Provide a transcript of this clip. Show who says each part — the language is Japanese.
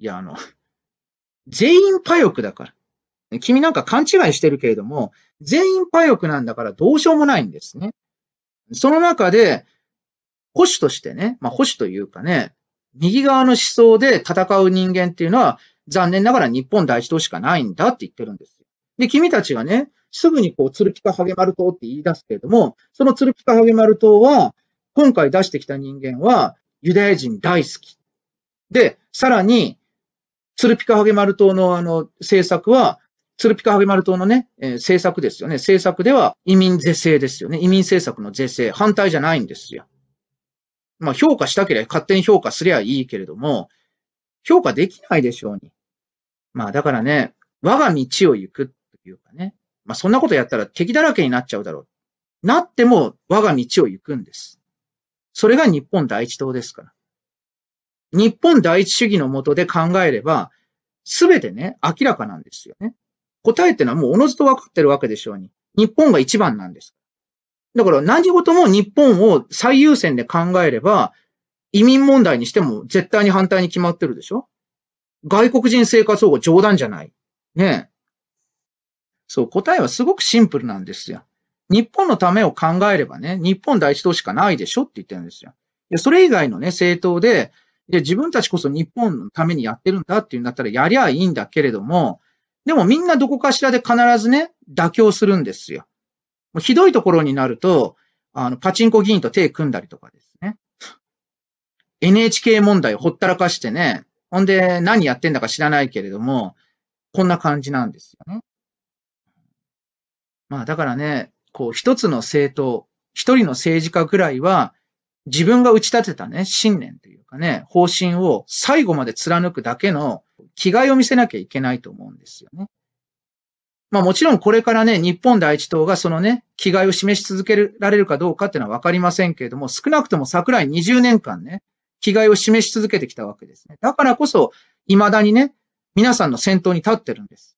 Speaker 1: いや、あの、全員パヨクだから。君なんか勘違いしてるけれども、全員パヨクなんだからどうしようもないんですね。その中で、保守としてね、まあ保守というかね、右側の思想で戦う人間っていうのは、残念ながら日本第一党しかないんだって言ってるんですよ。で、君たちがね、すぐにこう、鶴木カハゲマル党って言い出すけれども、その鶴木カハゲマル党は、今回出してきた人間は、ユダヤ人大好き。で、さらに、ツルピカハゲマル島のあの政策は、ツルピカハゲマル島のね、えー、政策ですよね。政策では移民是正ですよね。移民政策の是正。反対じゃないんですよ。まあ評価したければ勝手に評価すりゃいいけれども、評価できないでしょうに。まあだからね、我が道を行くというかね。まあそんなことやったら敵だらけになっちゃうだろう。なっても我が道を行くんです。それが日本第一党ですから。日本第一主義のもとで考えれば、すべてね、明らかなんですよね。答えってのはもうおのずと分かってるわけでしょうに。日本が一番なんです。だから何事も日本を最優先で考えれば、移民問題にしても絶対に反対に決まってるでしょ外国人生活保護冗談じゃない。ねえ。そう、答えはすごくシンプルなんですよ。日本のためを考えればね、日本第一党しかないでしょって言ってるんですよ。それ以外のね、政党で、で、自分たちこそ日本のためにやってるんだっていうんだったらやりゃいいんだけれども、でもみんなどこかしらで必ずね、妥協するんですよ。もうひどいところになると、あの、パチンコ議員と手組んだりとかですね。NHK 問題をほったらかしてね、ほんで何やってんだか知らないけれども、こんな感じなんですよね。まあだからね、こう一つの政党、一人の政治家ぐらいは、自分が打ち立てたね、信念というかね、方針を最後まで貫くだけの気概を見せなきゃいけないと思うんですよね。まあもちろんこれからね、日本第一党がそのね、気概を示し続けられるかどうかっていうのはわかりませんけれども、少なくとも桜井20年間ね、気概を示し続けてきたわけですね。だからこそ、未だにね、皆さんの先頭に立ってるんです。